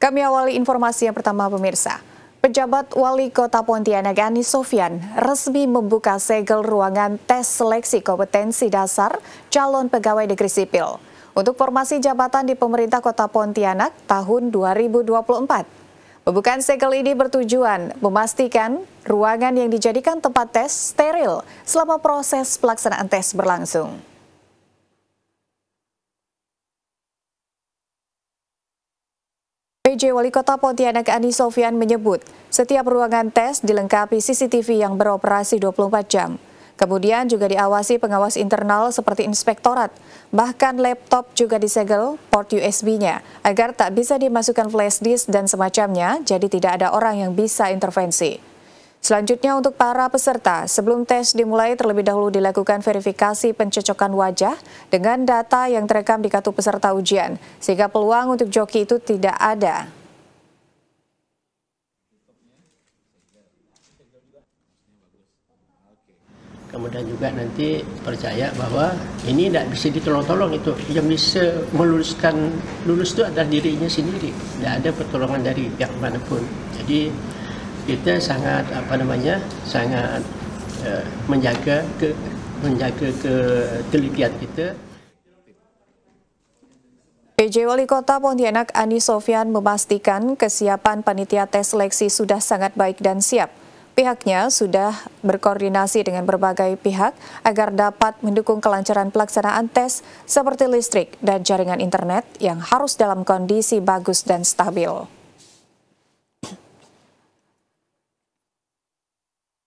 Kami awali informasi yang pertama pemirsa. Pejabat Wali Kota Pontianak Ani Sofian resmi membuka segel ruangan tes seleksi kompetensi dasar calon pegawai negeri sipil untuk formasi jabatan di pemerintah Kota Pontianak tahun 2024. Pembukaan segel ini bertujuan memastikan ruangan yang dijadikan tempat tes steril selama proses pelaksanaan tes berlangsung. PJ Wali Kota Pontianak Ani Sofian menyebut, setiap ruangan tes dilengkapi CCTV yang beroperasi 24 jam. Kemudian juga diawasi pengawas internal seperti inspektorat. Bahkan laptop juga disegel port USB-nya agar tak bisa dimasukkan flash disk dan semacamnya, jadi tidak ada orang yang bisa intervensi. Selanjutnya untuk para peserta, sebelum tes dimulai terlebih dahulu dilakukan verifikasi pencocokan wajah dengan data yang terekam di kartu peserta ujian, sehingga peluang untuk joki itu tidak ada. Kemudian juga nanti percaya bahwa ini tidak bisa ditolong-tolong itu. Yang bisa meluluskan lulus itu adalah dirinya sendiri. Tidak ada pertolongan dari pihak manapun. Jadi kita sangat apa namanya sangat uh, menjaga ke menjaga ketelitian kita. PJ Wali Kota Pontianak Ani Sofian memastikan kesiapan panitia tes seleksi sudah sangat baik dan siap. Pihaknya sudah berkoordinasi dengan berbagai pihak agar dapat mendukung kelancaran pelaksanaan tes seperti listrik dan jaringan internet yang harus dalam kondisi bagus dan stabil.